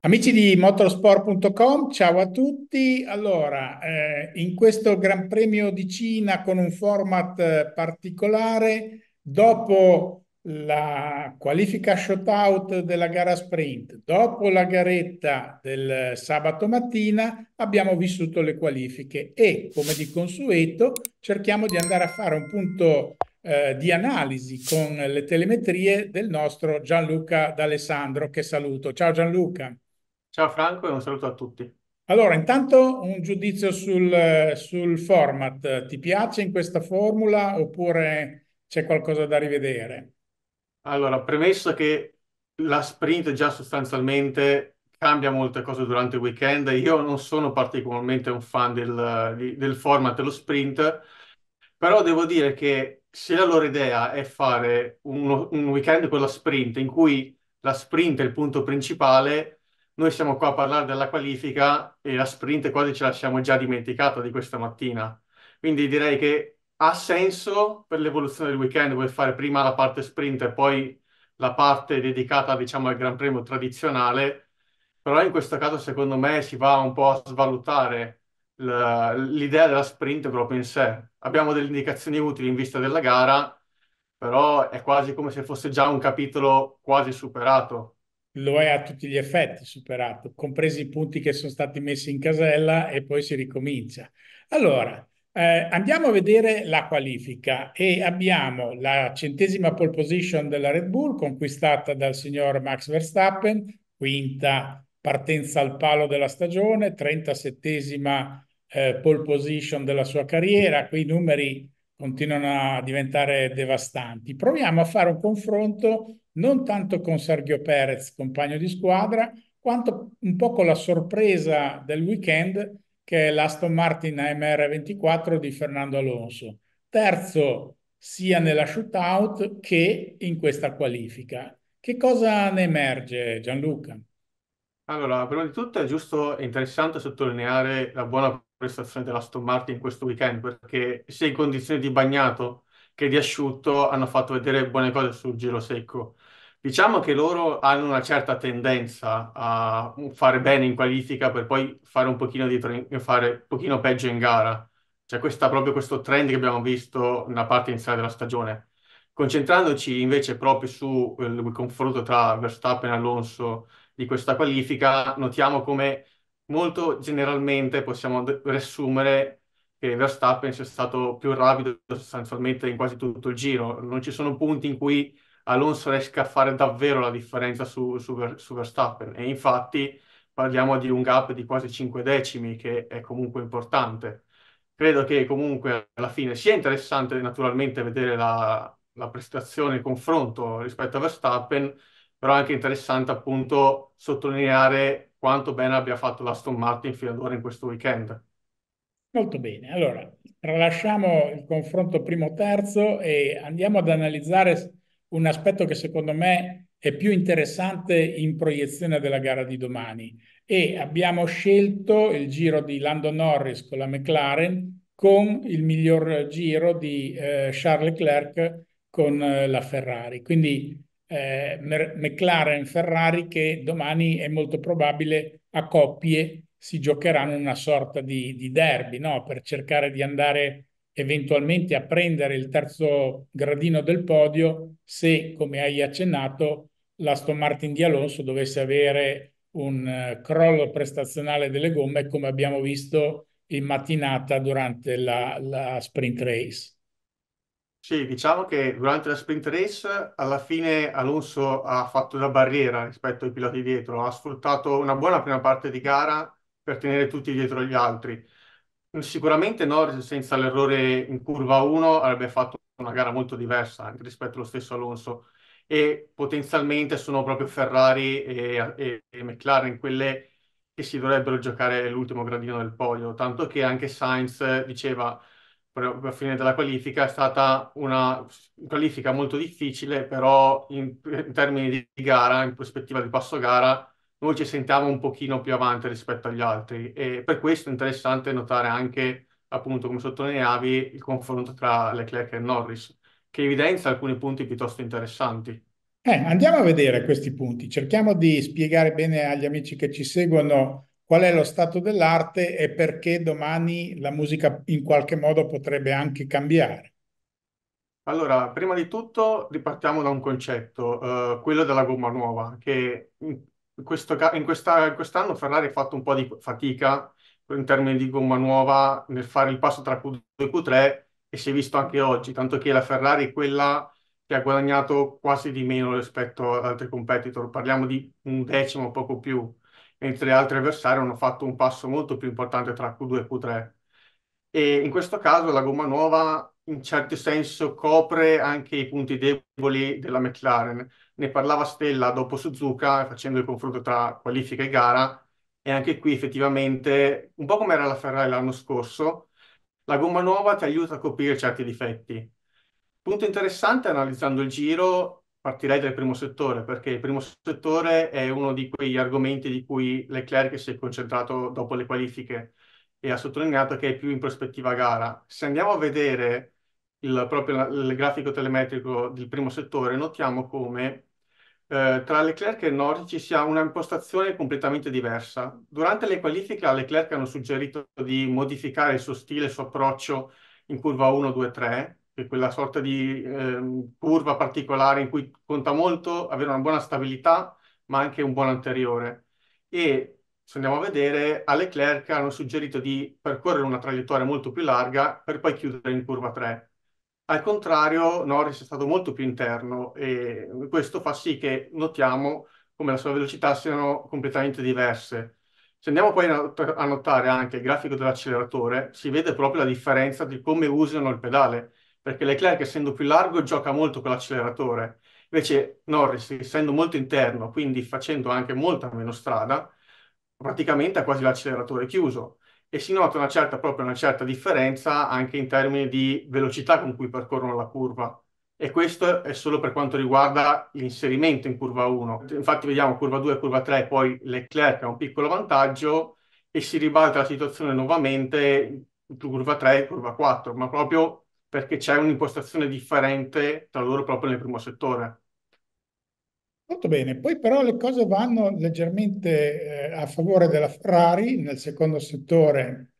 Amici di motorsport.com, ciao a tutti. Allora, eh, in questo Gran Premio di Cina con un format eh, particolare, dopo la qualifica shootout della gara sprint, dopo la garetta del sabato mattina, abbiamo vissuto le qualifiche e, come di consueto, cerchiamo di andare a fare un punto eh, di analisi con le telemetrie del nostro Gianluca D'Alessandro, che saluto. Ciao Gianluca. Ciao Franco e un saluto a tutti. Allora, intanto un giudizio sul, sul format. Ti piace in questa formula oppure c'è qualcosa da rivedere? Allora, premesso che la sprint già sostanzialmente cambia molte cose durante il weekend, io non sono particolarmente un fan del, del format dello sprint, però devo dire che se la loro idea è fare uno, un weekend con la sprint, in cui la sprint è il punto principale, noi siamo qua a parlare della qualifica e la sprint quasi ce la siamo già dimenticata di questa mattina. Quindi direi che ha senso per l'evoluzione del weekend vuol fare prima la parte sprint e poi la parte dedicata, diciamo, al Gran Premio tradizionale, però in questo caso secondo me si va un po' a svalutare l'idea della sprint proprio in sé. Abbiamo delle indicazioni utili in vista della gara, però è quasi come se fosse già un capitolo quasi superato lo è a tutti gli effetti superato, compresi i punti che sono stati messi in casella e poi si ricomincia. Allora, eh, andiamo a vedere la qualifica e abbiamo la centesima pole position della Red Bull conquistata dal signor Max Verstappen, quinta partenza al palo della stagione, 37 eh, pole position della sua carriera, quei numeri continuano a diventare devastanti. Proviamo a fare un confronto non tanto con Sergio Perez, compagno di squadra, quanto un po' con la sorpresa del weekend che è l'Aston Martin AMR24 di Fernando Alonso, terzo sia nella shootout che in questa qualifica. Che cosa ne emerge Gianluca? Allora, prima di tutto è giusto e interessante sottolineare la buona prestazione della Aston Martin in questo weekend perché sia in condizioni di bagnato che di asciutto hanno fatto vedere buone cose sul giro secco. Diciamo che loro hanno una certa tendenza a fare bene in qualifica per poi fare un pochino, di, fare un pochino peggio in gara. C'è cioè, questa, proprio questo trend che abbiamo visto nella parte iniziale della stagione. Concentrandoci invece proprio sul eh, confronto tra Verstappen e Alonso di questa qualifica, notiamo come molto generalmente possiamo riassumere che Verstappen sia stato più rapido sostanzialmente in quasi tutto il giro. Non ci sono punti in cui Alonso riesca a fare davvero la differenza su, su, su Verstappen e infatti parliamo di un gap di quasi 5 decimi che è comunque importante. Credo che comunque alla fine sia interessante naturalmente vedere la, la prestazione, il confronto rispetto a Verstappen, però è anche interessante appunto sottolineare quanto bene abbia fatto l'Aston Martin fino ad ora in questo weekend. Molto bene, allora tralasciamo il confronto primo-terzo e andiamo ad analizzare un aspetto che secondo me è più interessante in proiezione della gara di domani e abbiamo scelto il giro di Lando Norris con la McLaren con il miglior giro di eh, Charles Leclerc con eh, la Ferrari. Quindi eh, McLaren Ferrari che domani è molto probabile a coppie si giocheranno una sorta di, di derby no? per cercare di andare eventualmente a prendere il terzo gradino del podio se, come hai accennato, l'Aston Martin di Alonso dovesse avere un eh, crollo prestazionale delle gomme come abbiamo visto in mattinata durante la, la sprint race. Sì, diciamo che durante la sprint race alla fine Alonso ha fatto da barriera rispetto ai piloti dietro, ha sfruttato una buona prima parte di gara per tenere tutti dietro gli altri. Sicuramente Norris senza l'errore in curva 1 avrebbe fatto una gara molto diversa anche rispetto allo stesso Alonso e potenzialmente sono proprio Ferrari e, e, e McLaren quelle che si dovrebbero giocare l'ultimo gradino del podio, tanto che anche Sainz diceva per, per fine della qualifica è stata una qualifica molto difficile, però in, in termini di, di gara, in prospettiva di passo gara, noi ci sentiamo un pochino più avanti rispetto agli altri e per questo è interessante notare anche, appunto, come sottolineavi, il confronto tra Leclerc e Norris, che evidenzia alcuni punti piuttosto interessanti. Eh, andiamo a vedere questi punti, cerchiamo di spiegare bene agli amici che ci seguono qual è lo stato dell'arte e perché domani la musica in qualche modo potrebbe anche cambiare. Allora, prima di tutto ripartiamo da un concetto, eh, quello della gomma nuova, che in, questo, in questa, quest'anno Ferrari ha fatto un po' di fatica in termini di gomma nuova nel fare il passo tra Q2 e Q3 e si è visto anche oggi, tanto che la Ferrari è quella che ha guadagnato quasi di meno rispetto ad altri competitor, parliamo di un decimo, poco più mentre altri avversari hanno fatto un passo molto più importante tra Q2 e Q3. E in questo caso la gomma nuova in certo senso copre anche i punti deboli della McLaren. Ne parlava Stella dopo Suzuka, facendo il confronto tra qualifica e gara, e anche qui effettivamente, un po' come era la Ferrari l'anno scorso, la gomma nuova ti aiuta a coprire certi difetti. Punto interessante analizzando il giro partirei dal primo settore, perché il primo settore è uno di quegli argomenti di cui Leclerc si è concentrato dopo le qualifiche e ha sottolineato che è più in prospettiva gara. Se andiamo a vedere il, proprio il grafico telemetrico del primo settore, notiamo come eh, tra Leclerc e Norris ci sia una impostazione completamente diversa. Durante le qualifiche a Leclerc hanno suggerito di modificare il suo stile, il suo approccio in curva 1, 2, 3, quella sorta di eh, curva particolare in cui conta molto avere una buona stabilità, ma anche un buon anteriore. E se andiamo a vedere, alle Leclerc hanno suggerito di percorrere una traiettoria molto più larga per poi chiudere in curva 3. Al contrario, Norris è stato molto più interno e questo fa sì che notiamo come la sua velocità siano completamente diverse. Se andiamo poi a notare anche il grafico dell'acceleratore, si vede proprio la differenza di come usano il pedale perché Leclerc essendo più largo gioca molto con l'acceleratore, invece Norris essendo molto interno, quindi facendo anche molta meno strada, praticamente ha quasi l'acceleratore chiuso e si nota una certa, proprio una certa differenza anche in termini di velocità con cui percorrono la curva. E questo è solo per quanto riguarda l'inserimento in curva 1. Infatti vediamo curva 2 e curva 3, poi Leclerc ha un piccolo vantaggio e si ribalta la situazione nuovamente curva 3 e curva 4, ma proprio perché c'è un'impostazione differente tra loro proprio nel primo settore. Molto bene, poi però le cose vanno leggermente eh, a favore della Ferrari, nel secondo settore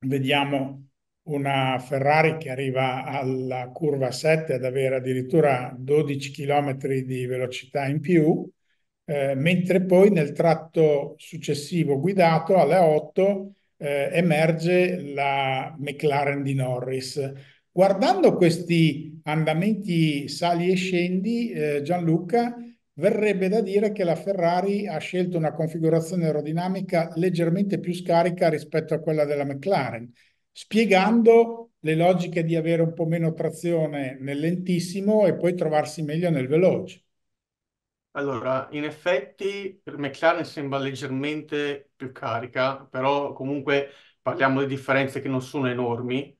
vediamo una Ferrari che arriva alla curva 7 ad avere addirittura 12 km di velocità in più, eh, mentre poi nel tratto successivo guidato alla 8 eh, emerge la McLaren di Norris. Guardando questi andamenti sali e scendi, eh, Gianluca, verrebbe da dire che la Ferrari ha scelto una configurazione aerodinamica leggermente più scarica rispetto a quella della McLaren, spiegando le logiche di avere un po' meno trazione nel lentissimo e poi trovarsi meglio nel veloce. Allora, in effetti per McLaren sembra leggermente più carica, però comunque parliamo di differenze che non sono enormi,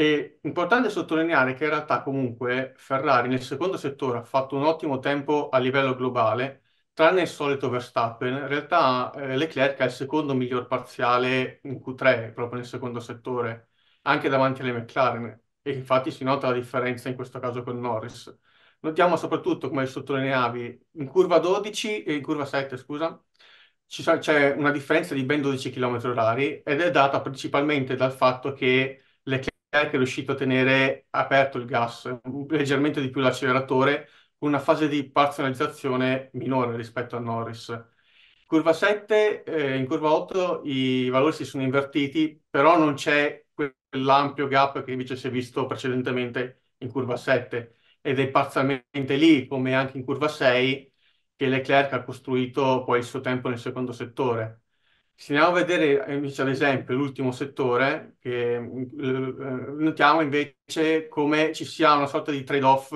e importante sottolineare che in realtà comunque Ferrari nel secondo settore ha fatto un ottimo tempo a livello globale, tranne il solito Verstappen. In realtà eh, Leclerc ha il secondo miglior parziale in Q3, proprio nel secondo settore, anche davanti alle McLaren. E infatti si nota la differenza in questo caso con Norris. Notiamo soprattutto, come sottolineavi, in curva 12 e in curva 7, scusa, c'è una differenza di ben 12 km orari ed è data principalmente dal fatto che Leclerc che è riuscito a tenere aperto il gas, leggermente di più l'acceleratore, con una fase di parzializzazione minore rispetto a Norris. Curva 7, eh, in curva 8 i valori si sono invertiti, però non c'è quell'ampio gap che invece si è visto precedentemente in curva 7 ed è parzialmente lì, come anche in curva 6, che Leclerc ha costruito poi il suo tempo nel secondo settore. Se andiamo a vedere eh, invece ad esempio l'ultimo settore, che, eh, eh, notiamo invece come ci sia una sorta di trade-off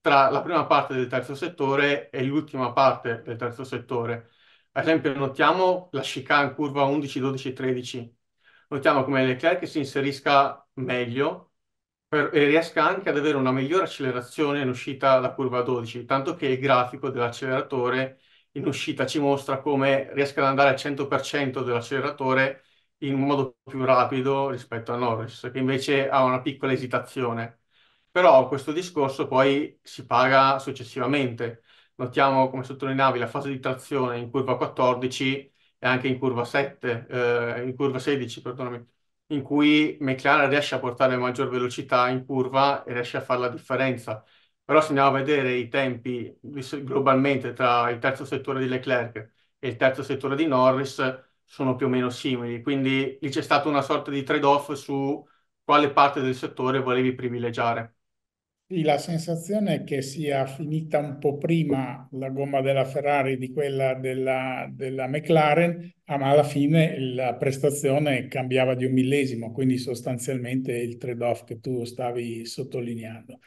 tra la prima parte del terzo settore e l'ultima parte del terzo settore. Ad esempio notiamo la chicane curva 11, 12, 13. Notiamo come Leclerc si inserisca meglio per, e riesca anche ad avere una migliore accelerazione in uscita da curva 12, tanto che il grafico dell'acceleratore in uscita ci mostra come riesca ad andare al 100% dell'acceleratore in modo più rapido rispetto a Norris, che invece ha una piccola esitazione. Però questo discorso poi si paga successivamente. Notiamo, come sottolineavi, la fase di trazione in curva 14 e anche in curva 7, eh, in curva 16, perdonami, in cui McLaren riesce a portare maggior velocità in curva e riesce a fare la differenza però se andiamo a vedere i tempi globalmente tra il terzo settore di Leclerc e il terzo settore di Norris sono più o meno simili, quindi lì c'è stata una sorta di trade-off su quale parte del settore volevi privilegiare. Sì, la sensazione è che sia finita un po' prima la gomma della Ferrari di quella della, della McLaren, ah, ma alla fine la prestazione cambiava di un millesimo, quindi sostanzialmente il trade-off che tu stavi sottolineando.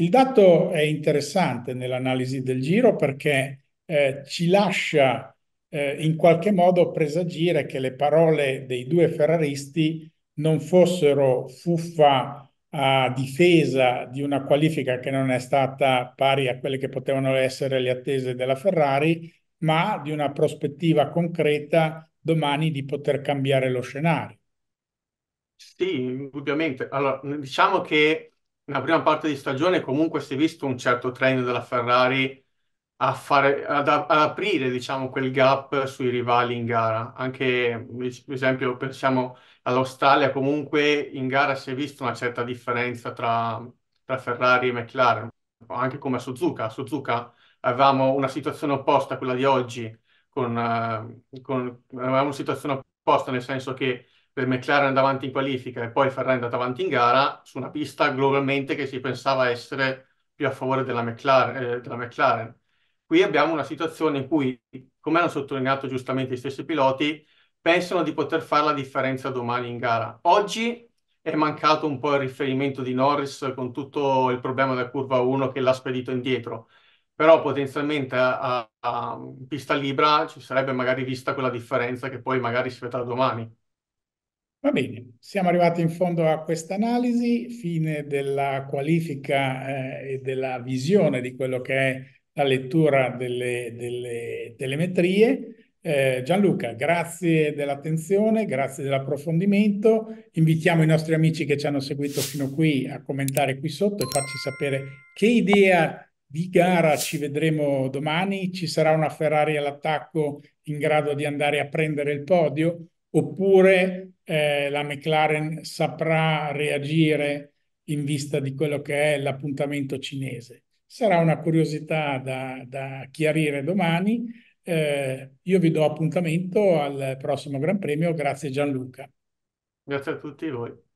Il dato è interessante nell'analisi del giro perché eh, ci lascia eh, in qualche modo presagire che le parole dei due ferraristi non fossero fuffa a difesa di una qualifica che non è stata pari a quelle che potevano essere le attese della Ferrari, ma di una prospettiva concreta domani di poter cambiare lo scenario. Sì, indubbiamente. Allora, diciamo che nella prima parte di stagione comunque si è visto un certo trend della Ferrari a fare, ad, ad aprire diciamo, quel gap sui rivali in gara. Anche, per esempio, pensiamo all'Australia, comunque in gara si è vista una certa differenza tra, tra Ferrari e McLaren, anche come a Suzuka. A Suzuka avevamo una situazione opposta a quella di oggi, con, eh, con, avevamo una situazione opposta nel senso che per McLaren davanti in qualifica e poi Ferrari è andata avanti in gara su una pista globalmente che si pensava essere più a favore della McLaren. Eh, della McLaren. Qui abbiamo una situazione in cui, come hanno sottolineato giustamente gli stessi piloti, pensano di poter fare la differenza domani in gara. Oggi è mancato un po' il riferimento di Norris con tutto il problema della curva 1 che l'ha spedito indietro, però potenzialmente a, a, a pista libera ci sarebbe magari vista quella differenza che poi magari si vedrà domani. Va bene, siamo arrivati in fondo a questa analisi, fine della qualifica eh, e della visione di quello che è la lettura delle, delle telemetrie. Eh, Gianluca, grazie dell'attenzione, grazie dell'approfondimento. Invitiamo i nostri amici che ci hanno seguito fino qui a commentare qui sotto e farci sapere che idea di gara ci vedremo domani. Ci sarà una Ferrari all'attacco in grado di andare a prendere il podio? oppure eh, la McLaren saprà reagire in vista di quello che è l'appuntamento cinese. Sarà una curiosità da, da chiarire domani. Eh, io vi do appuntamento al prossimo Gran Premio. Grazie Gianluca. Grazie a tutti voi.